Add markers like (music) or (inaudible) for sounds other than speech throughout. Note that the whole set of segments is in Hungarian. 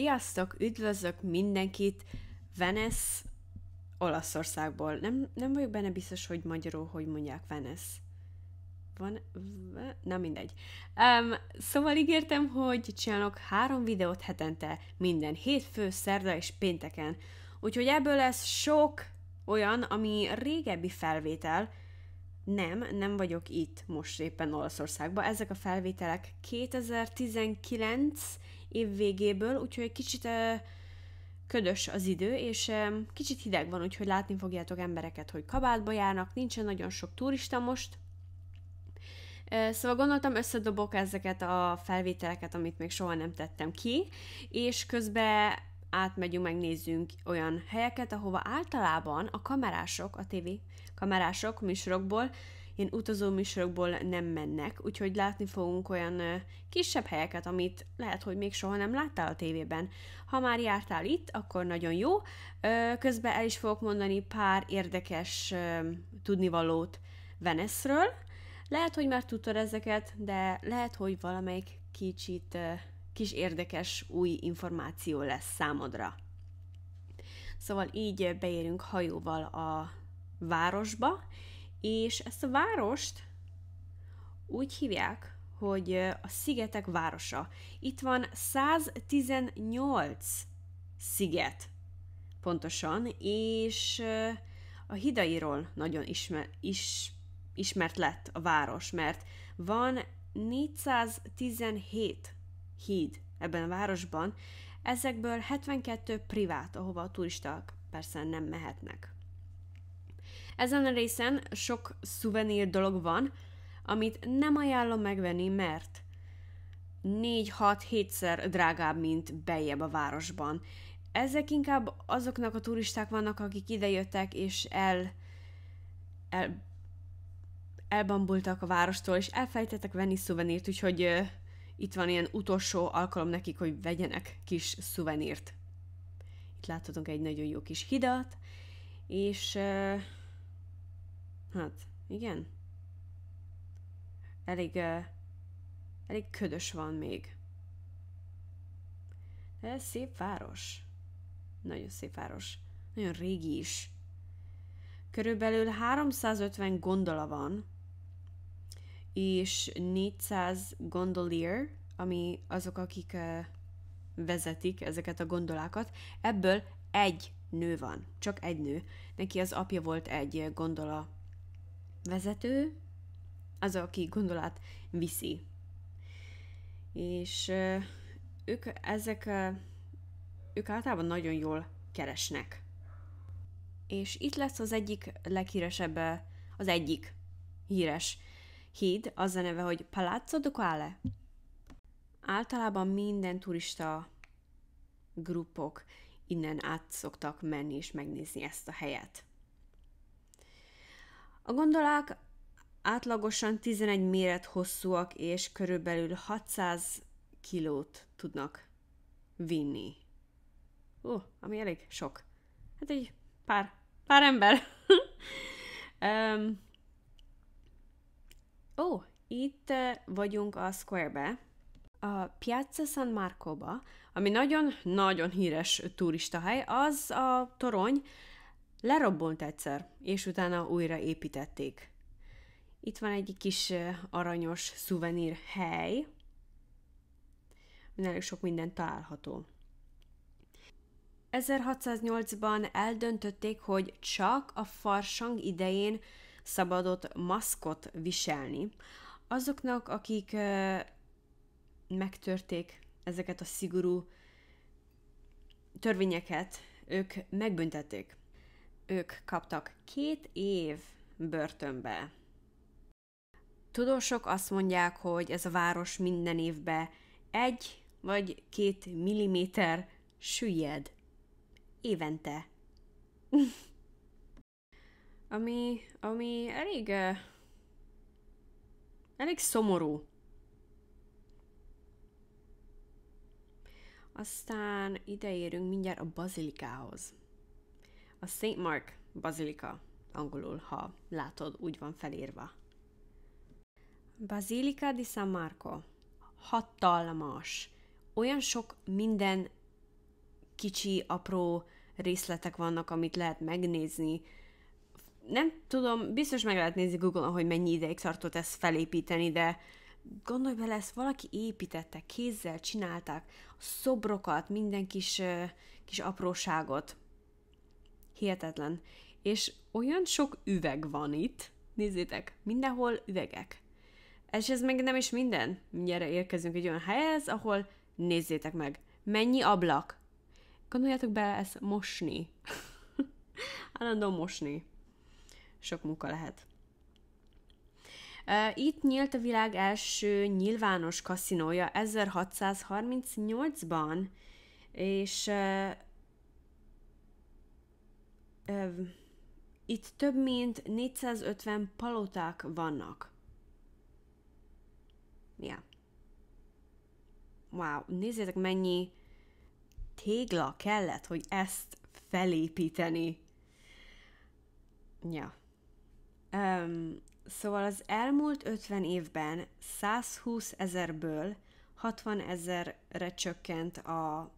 Sziasztok, üdvözlök mindenkit! Venesz Olaszországból. Nem, nem vagyok benne biztos, hogy magyarul hogy mondják Venesz. Van, na mindegy. Um, szóval ígértem, hogy csinálok három videót hetente, minden hétfő, szerda és pénteken. Úgyhogy ebből lesz sok olyan, ami régebbi felvétel, nem, nem vagyok itt most éppen Olaszországban. Ezek a felvételek 2019 év végéből, úgyhogy kicsit uh, ködös az idő, és um, kicsit hideg van, úgyhogy látni fogjátok embereket, hogy kabátba járnak, nincsen nagyon sok turista most. Uh, szóval gondoltam, összedobok ezeket a felvételeket, amit még soha nem tettem ki, és közben átmegyünk, megnézzünk olyan helyeket, ahova általában a kamerások, a TV kamerások műsorokból ilyen utazó műsorokból nem mennek, úgyhogy látni fogunk olyan kisebb helyeket, amit lehet, hogy még soha nem láttál a tévében. Ha már jártál itt, akkor nagyon jó. Közben el is fogok mondani pár érdekes tudnivalót Veneszről. Lehet, hogy már tudtad ezeket, de lehet, hogy valamelyik kicsit kis érdekes új információ lesz számodra. Szóval így beérünk hajóval a városba, és ezt a várost úgy hívják, hogy a szigetek városa. Itt van 118 sziget pontosan, és a hidairól nagyon ismer, is, ismert lett a város, mert van 417 híd ebben a városban, ezekből 72 privát, ahova a turisták persze nem mehetnek. Ezen a részen sok szuvenír dolog van, amit nem ajánlom megvenni, mert 4-6-7-szer drágább, mint beljebb a városban. Ezek inkább azoknak a turisták vannak, akik idejöttek és el, el elbambultak a várostól, és elfejtettek venni szuvenírt, úgyhogy uh, itt van ilyen utolsó alkalom nekik, hogy vegyenek kis szuvenírt. Itt láthatunk egy nagyon jó kis hidat, és uh, Hát, igen. Elég, uh, elég ködös van még. De ez szép város. Nagyon szép város. Nagyon régi is. Körülbelül 350 gondola van, és 400 gondolier, ami azok, akik uh, vezetik ezeket a gondolákat. Ebből egy nő van, csak egy nő. Neki az apja volt egy gondola vezető az, aki gondolat viszi. És ők ezek, ők általában nagyon jól keresnek. És itt lesz az egyik leghíresebb, az egyik híres híd, az a neve, hogy Palazzo Ducale. Általában minden turista grupok innen át szoktak menni és megnézni ezt a helyet. A gondolák átlagosan 11 méret hosszúak, és körülbelül 600 kilót tudnak vinni. Ó, uh, ami elég sok. Hát egy pár, pár ember. um, (laughs) ó, itt vagyunk a Square-be, a Piazza San Marco-ba, ami nagyon-nagyon híres turistahely, az a torony, lerobbant egyszer, és utána újra építették. Itt van egy kis aranyos szuvenír hely, elég sok minden található. 1608-ban eldöntötték, hogy csak a farsang idején szabadott maszkot viselni. Azoknak, akik megtörték ezeket a szigorú törvényeket, ők megbüntették ők kaptak két év börtönbe. Tudósok azt mondják, hogy ez a város minden évben egy vagy két milliméter süllyed. Évente. (laughs) ami, ami elég, eh, elég szomorú. Aztán ideérünk mindjárt a bazilikához. A St. Mark Bazilika, angolul, ha látod, úgy van felírva. Basilica di San Marco. Hatalmas. Olyan sok minden kicsi, apró részletek vannak, amit lehet megnézni. Nem tudom, biztos meg lehet nézni Google-on, hogy mennyi ideig tartott ezt felépíteni, de gondolj bele, ezt valaki építette, kézzel csinálták, szobrokat, minden kis, kis apróságot. Hihetetlen. És olyan sok üveg van itt, nézzétek, mindenhol üvegek. És ez meg nem is minden. Mindjárt érkezünk egy olyan helyhez, ahol nézzétek meg, mennyi ablak. Gondoljátok be ezt mosni. (laughs) Állandóan mosni. Sok munka lehet. Itt nyílt a világ első nyilvános kaszinója 1638-ban, és itt több mint 450 paloták vannak. Ja. Wow, nézzétek mennyi tégla kellett, hogy ezt felépíteni. Ja. Um, szóval az elmúlt 50 évben 120 ezerből 60 ezerre csökkent a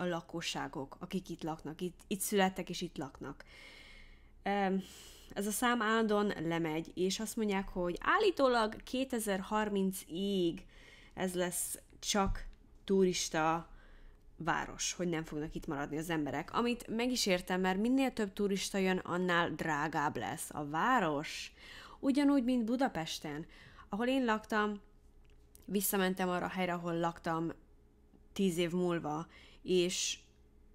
a lakosságok, akik itt laknak, itt, itt születtek és itt laknak. Ez a szám állandóan lemegy, és azt mondják, hogy állítólag 2030-ig ez lesz csak turista város, hogy nem fognak itt maradni az emberek, amit meg is értem, mert minél több turista jön, annál drágább lesz a város. Ugyanúgy, mint Budapesten, ahol én laktam, visszamentem arra a helyre, ahol laktam tíz év múlva, és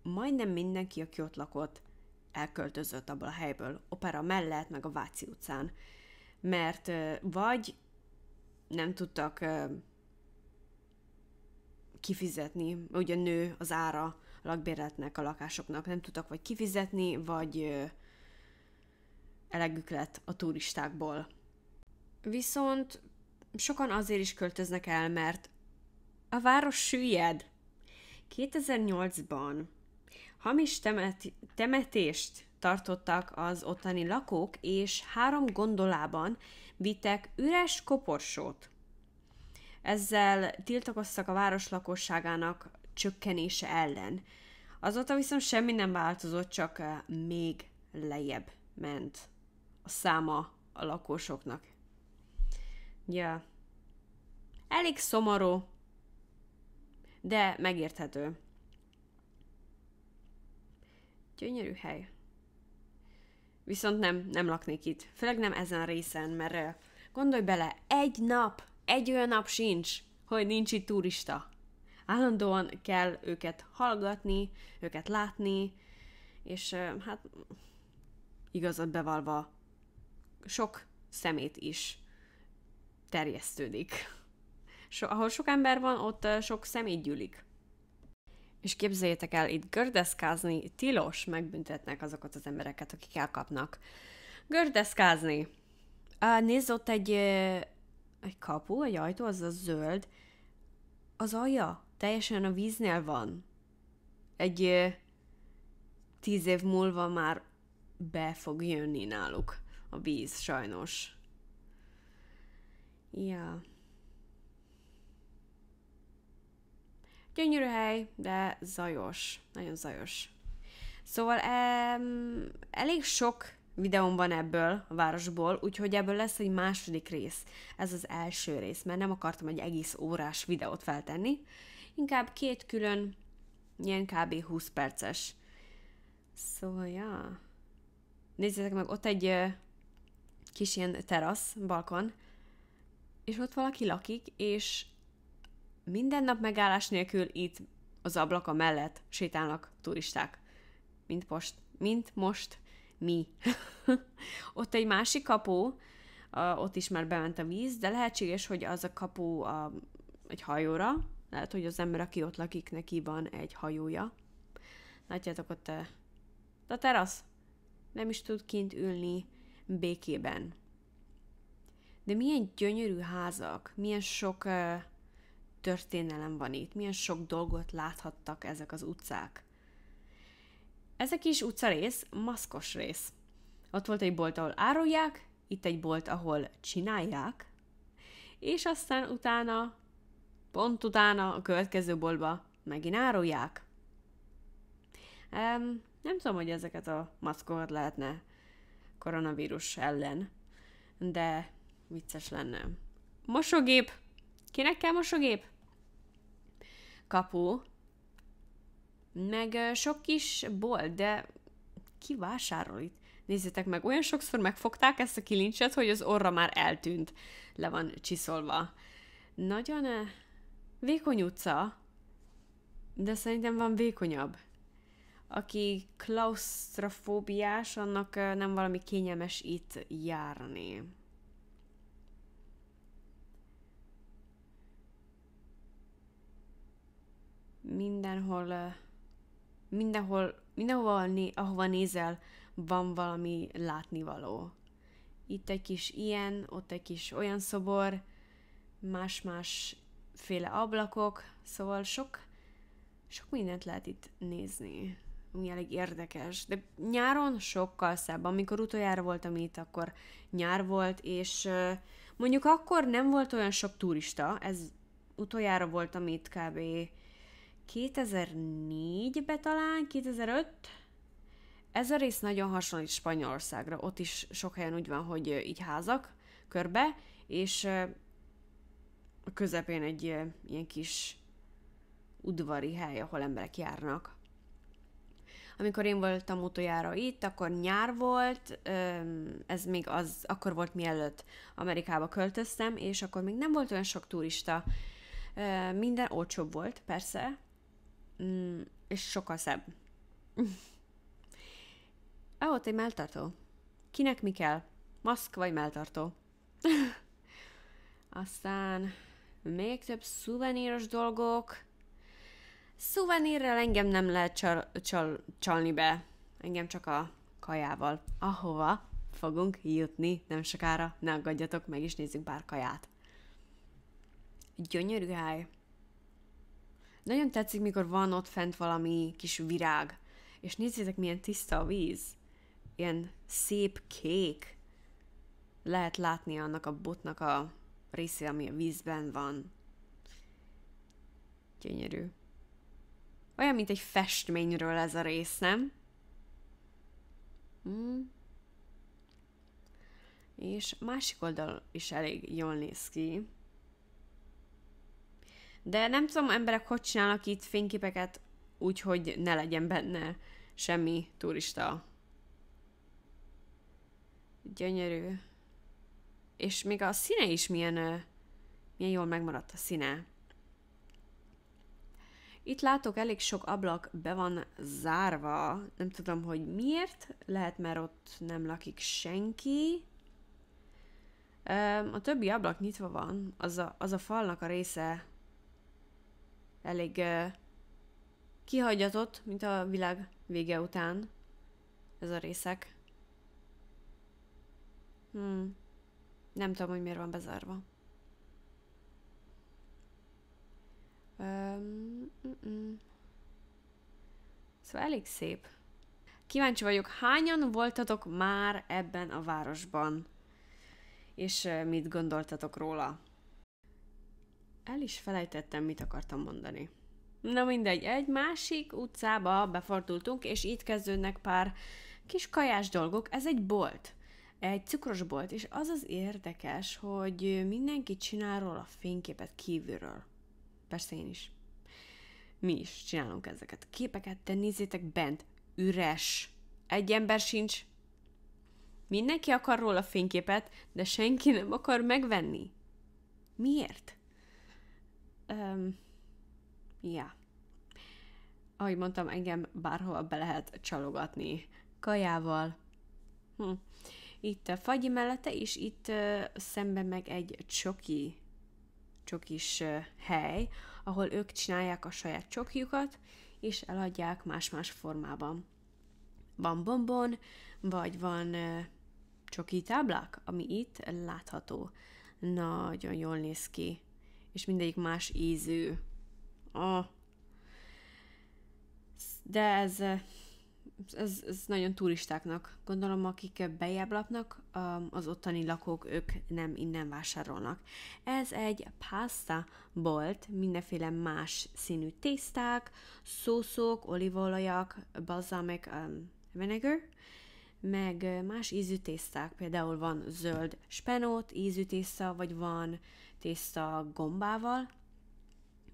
majdnem mindenki, aki ott lakott, elköltözött abból a helyből, opera mellett, meg a Váci utcán. Mert vagy nem tudtak kifizetni, ugye nő az ára a lakbérletnek, a lakásoknak, nem tudtak vagy kifizetni, vagy elegük lett a turistákból. Viszont sokan azért is költöznek el, mert a város süllyed, 2008-ban hamis temet- temetést tartottak az ottani lakók, és három gondolában vittek üres koporsót. Ezzel tiltakoztak a város lakosságának csökkenése ellen. Azóta viszont semmi nem változott, csak eh, még lejjebb ment a száma a lakosoknak. Ja. Elég szomorú de megérthető. Gyönyörű hely. Viszont nem, nem laknék itt. Főleg nem ezen a részen, mert gondolj bele, egy nap, egy olyan nap sincs, hogy nincs itt turista. Állandóan kell őket hallgatni, őket látni, és hát igazat bevalva sok szemét is terjesztődik. So, ahol sok ember van, ott sok szemét gyűlik. És képzeljétek el, itt gördeszkázni tilos, megbüntetnek azokat az embereket, akik elkapnak. Gördeszkázni. Uh, nézz, ott egy, egy kapu, egy ajtó, az a zöld. Az alja teljesen a víznél van. Egy tíz év múlva már be fog jönni náluk a víz, sajnos. Ja. Gyönyörű hely, de zajos. Nagyon zajos. Szóval em, elég sok videóm van ebből a városból, úgyhogy ebből lesz egy második rész. Ez az első rész, mert nem akartam egy egész órás videót feltenni. Inkább két külön, ilyen kb. 20 perces. Szóval, ja. Nézzétek meg, ott egy kis ilyen terasz, balkon, és ott valaki lakik, és minden nap megállás nélkül itt az ablaka mellett sétálnak turisták. Mint most. Mint most mi. (laughs) ott egy másik kapu, ott is már bement a víz, de lehetséges, hogy az a kapu a, egy hajóra, lehet, hogy az ember, aki ott lakik, neki van egy hajója. Látjátok ott a, a terasz. Nem is tud kint ülni békében. De milyen gyönyörű házak, milyen sok uh, történelem van itt, milyen sok dolgot láthattak ezek az utcák. Ezek is utcarész, maszkos rész. Ott volt egy bolt, ahol árulják, itt egy bolt, ahol csinálják, és aztán utána, pont utána a következő boltba megint árulják. Um, nem tudom, hogy ezeket a maszkokat lehetne koronavírus ellen, de vicces lenne. Mosogép! Kinek kell mosogép? kapu, meg sok kis bolt, de ki vásárol itt? Nézzétek meg, olyan sokszor megfogták ezt a kilincset, hogy az orra már eltűnt, le van csiszolva. Nagyon -e? vékony utca, de szerintem van vékonyabb. Aki klaustrofóbiás, annak nem valami kényelmes itt járni. mindenhol, mindenhol, mindenhol, né- ahova nézel, van valami látnivaló. Itt egy kis ilyen, ott egy kis olyan szobor, más-más féle ablakok, szóval sok, sok mindent lehet itt nézni, ami elég érdekes. De nyáron sokkal szebb. Amikor utoljára voltam itt, akkor nyár volt, és mondjuk akkor nem volt olyan sok turista, ez utoljára voltam itt kb. 2004-ben talán, 2005, ez a rész nagyon hasonlít Spanyolországra, ott is sok helyen úgy van, hogy így házak körbe, és a közepén egy ilyen kis udvari hely, ahol emberek járnak. Amikor én voltam utoljára itt, akkor nyár volt, ez még az, akkor volt mielőtt Amerikába költöztem, és akkor még nem volt olyan sok turista, minden olcsóbb volt, persze, Mm, és sokkal szebb. Á, (laughs) ott egy melltartó. Kinek mi kell? Maszk vagy melltartó? (laughs) Aztán még több szuveníros dolgok. Szuvenírrel engem nem lehet csal, csal, csalni be. Engem csak a kajával. Ahova fogunk jutni nem sokára. Ne aggadjatok, meg is nézzük pár kaját. Gyönyörű hely. Nagyon tetszik, mikor van ott fent valami kis virág, és nézzétek, milyen tiszta a víz. Ilyen szép kék. Lehet látni annak a botnak a része, ami a vízben van. Gyönyörű. Olyan, mint egy festményről ez a rész, nem? Hmm. És másik oldal is elég jól néz ki. De nem tudom, emberek hogy csinálnak itt fényképeket úgyhogy ne legyen benne semmi turista. Gyönyörű. És még a színe is milyen, milyen jól megmaradt a színe. Itt látok, elég sok ablak be van zárva. Nem tudom, hogy miért. Lehet, mert ott nem lakik senki. A többi ablak nyitva van. Az a, az a falnak a része elég uh, kihagyatott, mint a világ vége után ez a részek. Hmm. Nem tudom, hogy miért van bezárva. Um, mm-mm. Szóval elég szép. Kíváncsi vagyok, hányan voltatok már ebben a városban? És mit gondoltatok róla? El is felejtettem, mit akartam mondani. Na mindegy, egy másik utcába befordultunk, és itt kezdődnek pár kis kajás dolgok. Ez egy bolt, egy cukros bolt, és az az érdekes, hogy mindenki csinál róla fényképet kívülről. Persze én is. Mi is csinálunk ezeket a képeket, de nézzétek bent, üres. Egy ember sincs. Mindenki akar róla fényképet, de senki nem akar megvenni. Miért? Um, yeah. Ahogy mondtam, engem bárhova be lehet csalogatni kajával. Hm. Itt a fagyi mellette, és itt uh, szemben meg egy csoki csokis uh, hely, ahol ők csinálják a saját csokjukat, és eladják más-más formában. Van bombon, vagy van uh, csoki táblák, ami itt látható. Nagyon jól néz ki és mindegyik más ízű. Oh. De ez, ez, ez nagyon turistáknak. Gondolom, akik bejebb lapnak, um, az ottani lakók, ők nem innen vásárolnak. Ez egy pasta bolt, mindenféle más színű tészták, szószok, olívaolajak, balsamic um, vinegar, meg más ízű tészták. Például van zöld spenót ízű tészta, vagy van tészta gombával,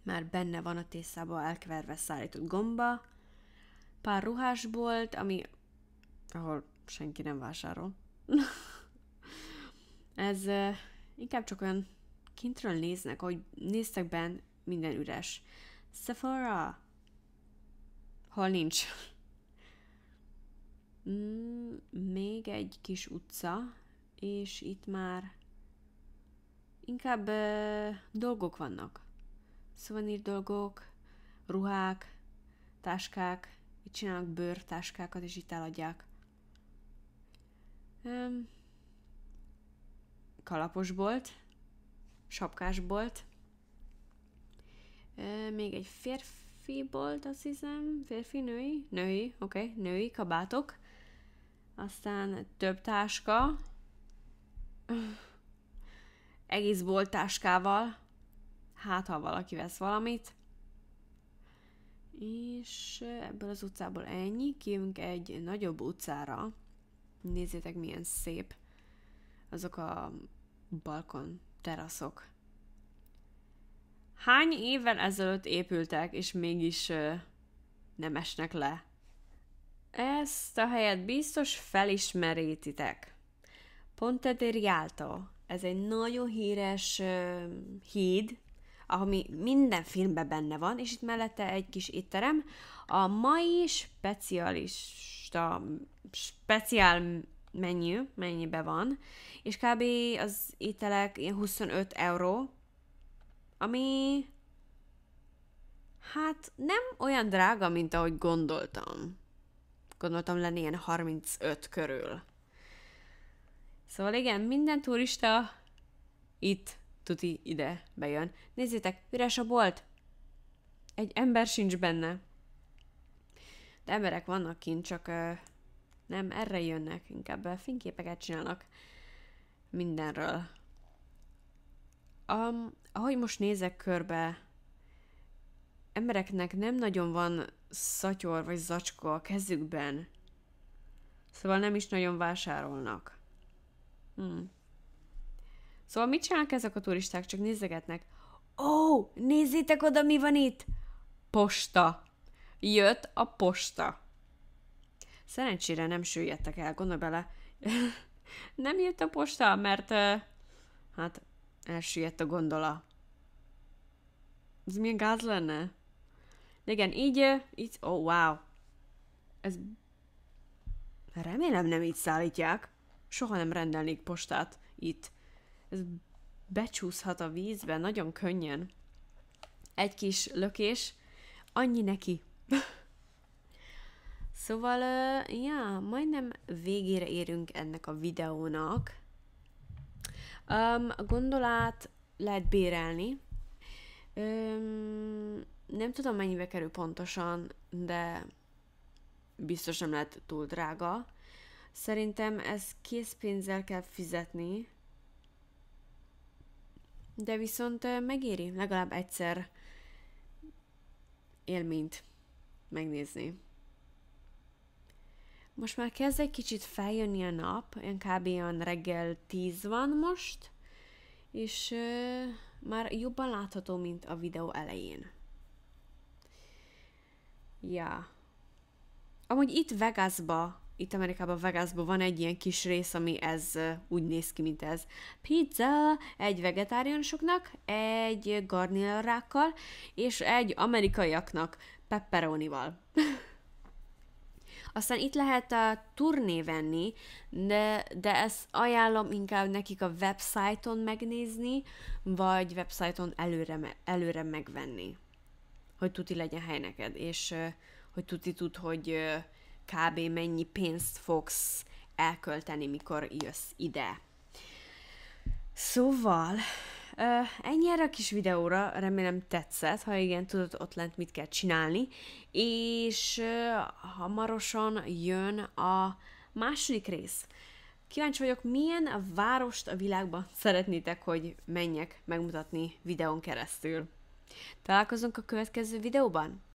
már benne van a tészába elkeverve szállított gomba, pár ruhásbolt, ami ahol senki nem vásárol. (laughs) Ez uh, inkább csak olyan kintről néznek, hogy néztek benn, minden üres. Sephora! Hol nincs? (laughs) Mm, még egy kis utca, és itt már inkább dolgok vannak. Szuvenír dolgok, ruhák, táskák, itt csinálnak bőrtáskákat, és itt eladják. Kalapos kalaposbolt, sapkásbolt, bolt. még egy férfi bolt, azt hiszem, férfi, női, női, oké, okay, női kabátok, aztán több táska, öh, egész boltáskával. Hát, ha valaki vesz valamit. És ebből az utcából ennyi. Kijövünk egy nagyobb utcára. Nézzétek, milyen szép azok a balkon teraszok. Hány évvel ezelőtt épültek, és mégis ö, nem esnek le? Ezt a helyet biztos felismerítitek. Ponte de Rialto, ez egy nagyon híres uh, híd, ami minden filmben benne van, és itt mellette egy kis étterem. A mai specialista, speciál menü, mennyibe van, és kb. az ételek 25 euró, ami hát nem olyan drága, mint ahogy gondoltam. Gondoltam lenni ilyen 35 körül. Szóval igen, minden turista itt, tuti, ide bejön. Nézzétek, üres a bolt! Egy ember sincs benne. De emberek vannak kint, csak uh, nem, erre jönnek, inkább uh, fényképeket csinálnak mindenről. Um, ahogy most nézek körbe, embereknek nem nagyon van szatyor vagy zacskó a kezükben, szóval nem is nagyon vásárolnak. Hmm. Szóval mit csinálnak ezek a turisták? Csak nézzegetnek. Ó, oh, nézzétek oda, mi van itt! Posta. Jött a posta. Szerencsére nem süllyedtek el, gondolj bele. (laughs) nem jött a posta, mert hát elsüllyedt a gondola. Ez milyen gáz lenne? De igen, így, így, oh wow. Ez remélem nem így szállítják soha nem rendelnék postát itt. Ez becsúszhat a vízbe nagyon könnyen. Egy kis lökés, annyi neki. (laughs) szóval, uh, ja, majdnem végére érünk ennek a videónak. Um, a gondolát lehet bérelni. Um, nem tudom, mennyibe kerül pontosan, de biztos nem lehet túl drága. Szerintem ez készpénzzel kell fizetni, de viszont megéri legalább egyszer élményt megnézni. Most már kezd egy kicsit feljönni a nap, olyan kb. reggel 10 van most, és már jobban látható, mint a videó elején. Ja. Amúgy itt Vegasba itt Amerikában, Vegasban van egy ilyen kis rész, ami ez úgy néz ki, mint ez. Pizza egy vegetáriánusoknak, egy garnélrákkal, és egy amerikaiaknak pepperonival. (laughs) Aztán itt lehet a turné venni, de, de ezt ajánlom inkább nekik a websájton megnézni, vagy websájton előre, előre megvenni, hogy tuti legyen hely neked, és hogy tuti tud, hogy kb. mennyi pénzt fogsz elkölteni, mikor jössz ide. Szóval, ennyi erre a kis videóra, remélem tetszett, ha igen, tudod ott lent mit kell csinálni, és hamarosan jön a második rész. Kíváncsi vagyok, milyen várost a világban (laughs) szeretnétek, hogy menjek megmutatni videón keresztül. Találkozunk a következő videóban?